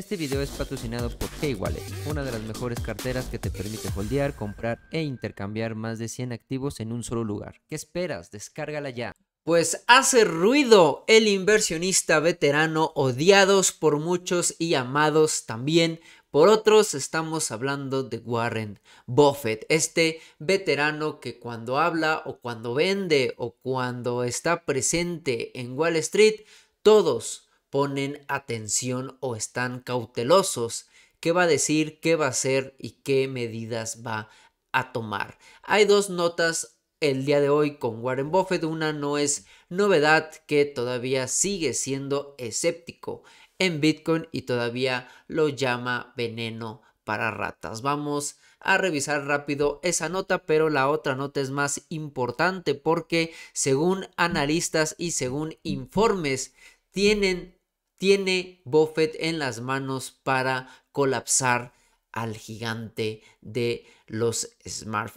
Este video es patrocinado por K-Wallet, una de las mejores carteras que te permite holdear, comprar e intercambiar más de 100 activos en un solo lugar. ¿Qué esperas? Descárgala ya. Pues hace ruido el inversionista veterano, odiados por muchos y amados también por otros estamos hablando de Warren Buffett, este veterano que cuando habla o cuando vende o cuando está presente en Wall Street, todos ponen atención o están cautelosos. ¿Qué va a decir? ¿Qué va a hacer? ¿Y qué medidas va a tomar? Hay dos notas el día de hoy con Warren Buffett. Una no es novedad que todavía sigue siendo escéptico en Bitcoin y todavía lo llama veneno para ratas. Vamos a revisar rápido esa nota, pero la otra nota es más importante porque según analistas y según informes tienen tiene Buffett en las manos para colapsar al gigante de los,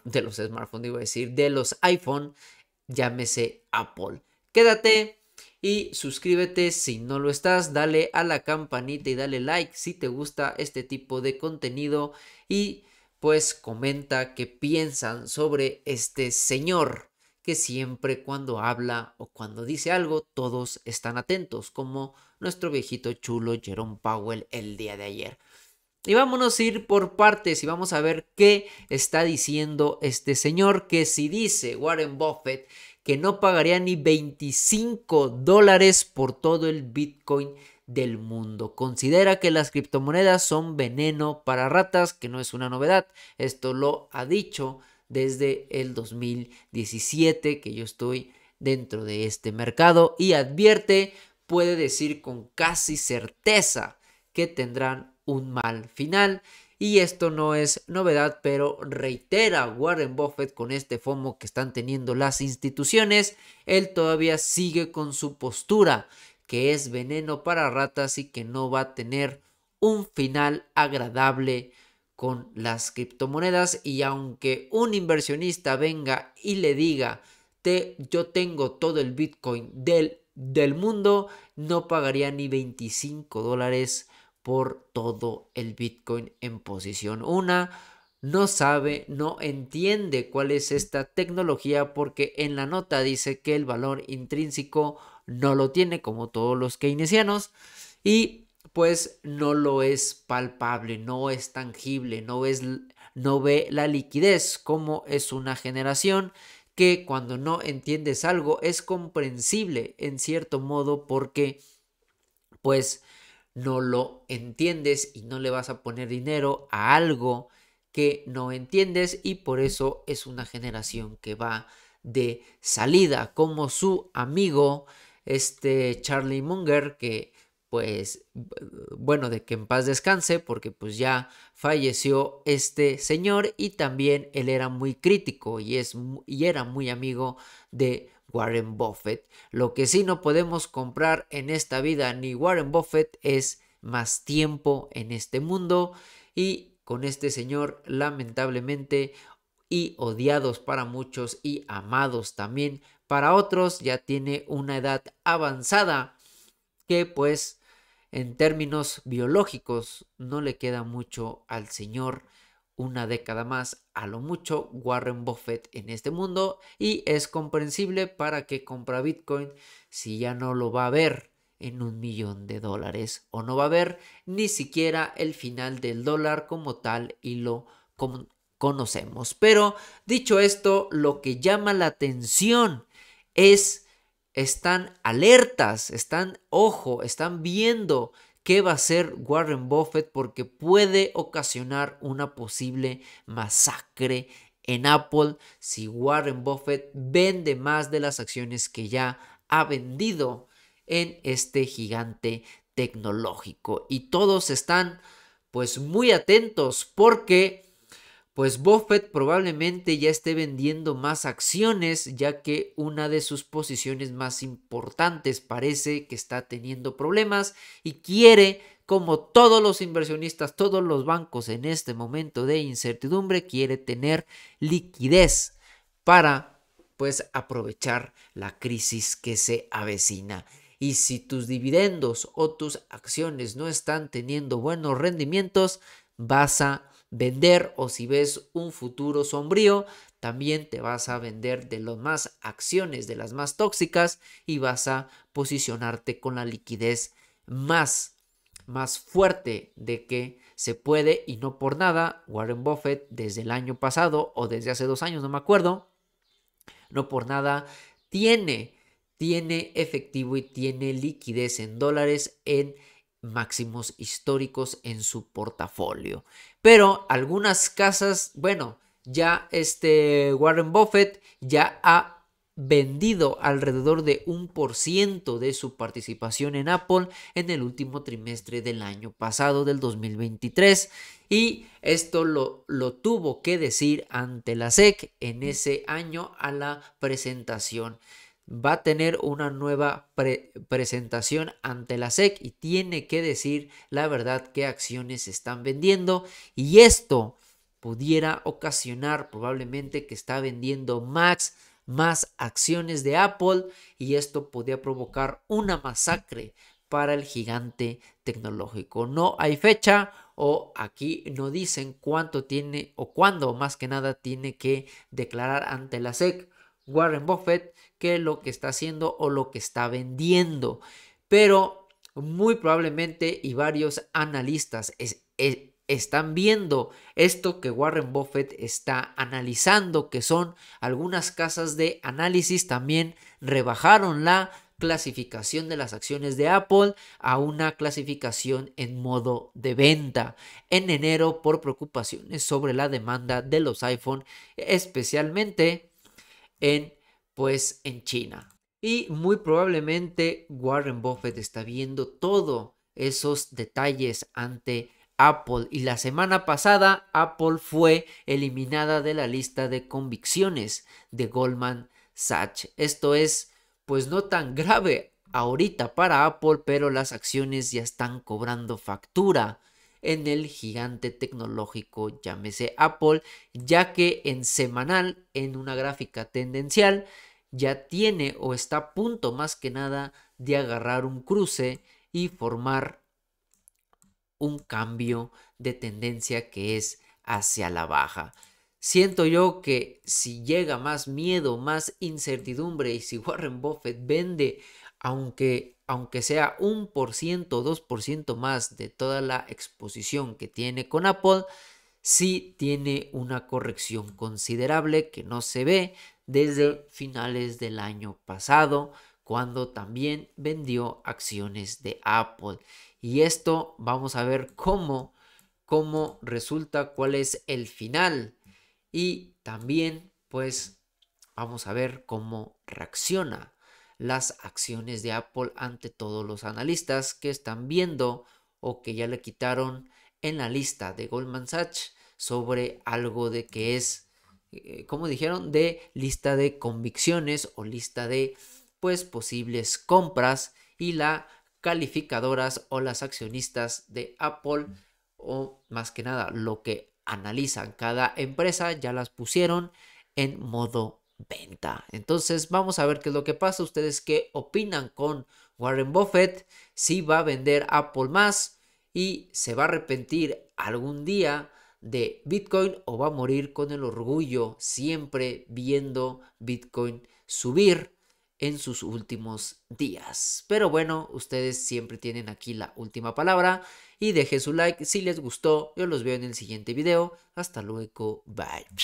de los smartphones, digo decir, de los iPhone, llámese Apple. Quédate y suscríbete si no lo estás, dale a la campanita y dale like si te gusta este tipo de contenido y pues comenta qué piensan sobre este señor que siempre cuando habla o cuando dice algo todos están atentos como nuestro viejito chulo Jerome Powell el día de ayer. Y vámonos a ir por partes y vamos a ver qué está diciendo este señor que si dice Warren Buffett que no pagaría ni 25 dólares por todo el Bitcoin del mundo. Considera que las criptomonedas son veneno para ratas, que no es una novedad. Esto lo ha dicho desde el 2017 que yo estoy dentro de este mercado y advierte puede decir con casi certeza que tendrán un mal final. Y esto no es novedad, pero reitera Warren Buffett con este FOMO que están teniendo las instituciones. Él todavía sigue con su postura, que es veneno para ratas y que no va a tener un final agradable con las criptomonedas. Y aunque un inversionista venga y le diga, te, yo tengo todo el Bitcoin del del mundo no pagaría ni 25 dólares por todo el Bitcoin en posición 1. No sabe, no entiende cuál es esta tecnología porque en la nota dice que el valor intrínseco no lo tiene como todos los keynesianos y pues no lo es palpable, no es tangible, no es no ve la liquidez como es una generación que cuando no entiendes algo es comprensible en cierto modo porque pues no lo entiendes y no le vas a poner dinero a algo que no entiendes y por eso es una generación que va de salida como su amigo este Charlie Munger que pues bueno, de que en paz descanse, porque pues ya falleció este señor y también él era muy crítico y, es, y era muy amigo de Warren Buffett. Lo que sí no podemos comprar en esta vida ni Warren Buffett es más tiempo en este mundo y con este señor lamentablemente y odiados para muchos y amados también para otros ya tiene una edad avanzada que pues en términos biológicos no le queda mucho al señor una década más a lo mucho Warren Buffett en este mundo y es comprensible para que compra Bitcoin si ya no lo va a ver en un millón de dólares o no va a ver ni siquiera el final del dólar como tal y lo conocemos. Pero dicho esto, lo que llama la atención es están alertas, están ojo, están viendo qué va a hacer Warren Buffett porque puede ocasionar una posible masacre en Apple si Warren Buffett vende más de las acciones que ya ha vendido en este gigante tecnológico. Y todos están pues muy atentos porque pues Buffett probablemente ya esté vendiendo más acciones ya que una de sus posiciones más importantes parece que está teniendo problemas y quiere, como todos los inversionistas, todos los bancos en este momento de incertidumbre, quiere tener liquidez para pues aprovechar la crisis que se avecina. Y si tus dividendos o tus acciones no están teniendo buenos rendimientos, vas a vender o si ves un futuro sombrío, también te vas a vender de las más acciones, de las más tóxicas y vas a posicionarte con la liquidez más, más fuerte de que se puede y no por nada. Warren Buffett desde el año pasado o desde hace dos años, no me acuerdo, no por nada tiene, tiene efectivo y tiene liquidez en dólares en máximos históricos en su portafolio. Pero algunas casas, bueno, ya este Warren Buffett ya ha vendido alrededor de un por ciento de su participación en Apple en el último trimestre del año pasado del 2023 y esto lo, lo tuvo que decir ante la SEC en ese año a la presentación va a tener una nueva presentación ante la SEC y tiene que decir la verdad qué acciones están vendiendo y esto pudiera ocasionar probablemente que está vendiendo más acciones de Apple y esto podría provocar una masacre para el gigante tecnológico. No hay fecha o aquí no dicen cuánto tiene o cuándo más que nada tiene que declarar ante la SEC Warren Buffett que lo que está haciendo o lo que está vendiendo. Pero muy probablemente y varios analistas e, están viendo esto que Warren Buffett está analizando, que son algunas casas de análisis también rebajaron la clasificación de las acciones de Apple a una clasificación en modo de venta en enero por preocupaciones sobre la demanda de los iPhone, especialmente en, pues, en China. Y muy probablemente Warren Buffett está viendo todos esos detalles ante Apple. Y la semana pasada Apple fue eliminada de la lista de convicciones de Goldman Sachs. Esto es, pues, no tan grave ahorita para Apple, pero las acciones ya están cobrando factura en el gigante tecnológico, llámese Apple, ya que en semanal, en una gráfica tendencial, ya tiene o está a punto más que nada de agarrar un cruce y formar un cambio de tendencia que es hacia la baja. Siento yo que si llega más miedo, más incertidumbre y si Warren Buffett vende, aunque aunque sea un por ciento o ciento más de toda la exposición que tiene con Apple, sí tiene una corrección considerable que no se ve desde finales del año pasado, cuando también vendió acciones de Apple. Y esto vamos a ver cómo, cómo resulta, cuál es el final. Y también, pues, vamos a ver cómo reacciona las acciones de Apple ante todos los analistas que están viendo o que ya le quitaron en la lista de Goldman Sachs sobre algo de que es, eh, como dijeron, de lista de convicciones o lista de pues posibles compras y la calificadoras o las accionistas de Apple o más que nada lo que analizan cada empresa ya las pusieron en modo venta. Entonces vamos a ver qué es lo que pasa. Ustedes qué opinan con Warren Buffett. Si va a vender Apple más y se va a arrepentir algún día de Bitcoin o va a morir con el orgullo siempre viendo Bitcoin subir en sus últimos días. Pero bueno, ustedes siempre tienen aquí la última palabra y dejen su like si les gustó. Yo los veo en el siguiente video. Hasta luego. Bye.